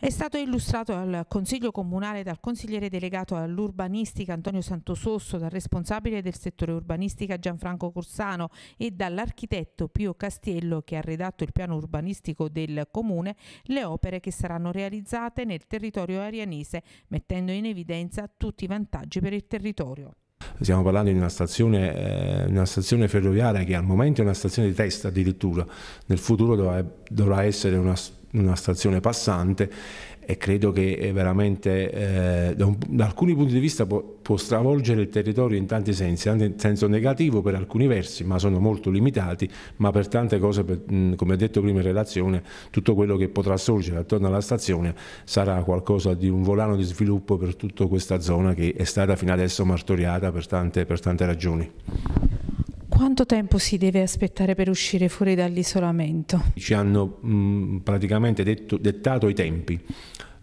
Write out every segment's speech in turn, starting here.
È stato illustrato al Consiglio Comunale dal consigliere delegato all'urbanistica Antonio Santososso, dal responsabile del settore urbanistica Gianfranco Corsano e dall'architetto Pio Castiello che ha redatto il piano urbanistico del Comune le opere che saranno realizzate nel territorio arianese, mettendo in evidenza tutti i vantaggi per il territorio. Stiamo parlando di una stazione, eh, una stazione ferroviaria che al momento è una stazione di testa addirittura, nel futuro dovrà, dovrà essere una stazione una stazione passante e credo che eh, veramente eh, da, un, da, alcuni punti di vista può, può, stravolgere il territorio in tanti sensi, anche in senso negativo per alcuni versi, ma sono molto limitati, ma per tante cose, per, come ho detto prima in relazione, tutto quello che potrà sorgere attorno alla stazione sarà qualcosa di un volano di sviluppo per tutta questa zona che è stata fino adesso martoriata per tante, per tante ragioni. Quanto tempo si deve aspettare per uscire fuori dall'isolamento? Ci hanno mh, mm, praticamente detto, dettato i tempi.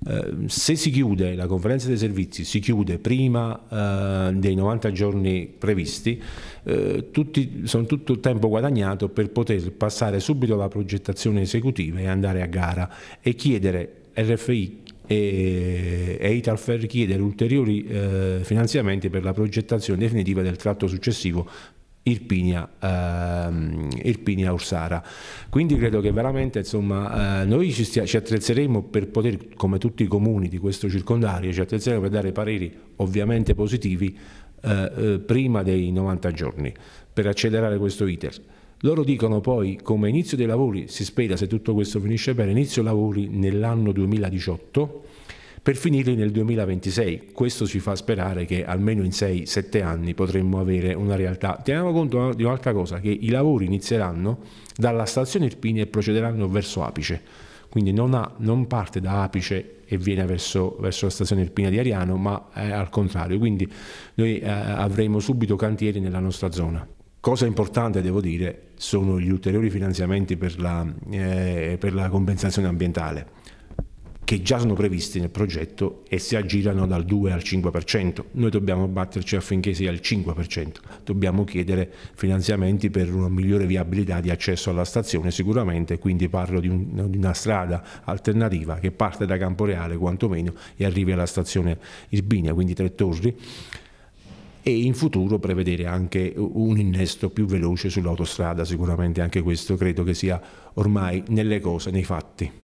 Eh, se si chiude la conferenza dei servizi, si chiude prima eh, dei 90 giorni previsti, eh, tutti, sono tutto il tempo guadagnato per poter passare subito alla progettazione esecutiva e andare a gara e chiedere RFI e, e Italfer chiedere ulteriori eh, finanziamenti per la progettazione definitiva del tratto successivo Irpinia, ehm, Irpinia Ursara. Quindi credo che veramente insomma, eh, noi ci, stia, ci, attrezzeremo per poter, come tutti i comuni di questo circondario, ci attrezzeremo per dare pareri ovviamente positivi eh, eh, prima dei 90 giorni per accelerare questo iter. Loro dicono poi come inizio dei lavori, si spera se tutto questo finisce bene, inizio lavori nell'anno 2018 per finirli nel 2026. Questo ci fa sperare che almeno in 6-7 anni potremmo avere una realtà. Teniamo conto eh, di un'altra cosa, che i lavori inizieranno dalla stazione Irpini e procederanno verso Apice, quindi non, ha, non parte da Apice e viene verso, verso, la stazione Irpina di Ariano, ma è al contrario, quindi noi eh, avremo subito cantieri nella nostra zona. Cosa importante devo dire sono gli ulteriori finanziamenti per la, eh, per la compensazione ambientale che già sono previsti nel progetto e si aggirano dal 2 al 5%. Noi dobbiamo batterci affinché sia il 5%, dobbiamo chiedere finanziamenti per una migliore viabilità di accesso alla stazione sicuramente, quindi parlo di, un, di una strada alternativa che parte da Camporeale quantomeno e arrivi alla stazione Irbinia, quindi Tre Torri e in futuro prevedere anche un innesto più veloce sull'autostrada, sicuramente anche questo credo che sia ormai nelle cose, nei fatti.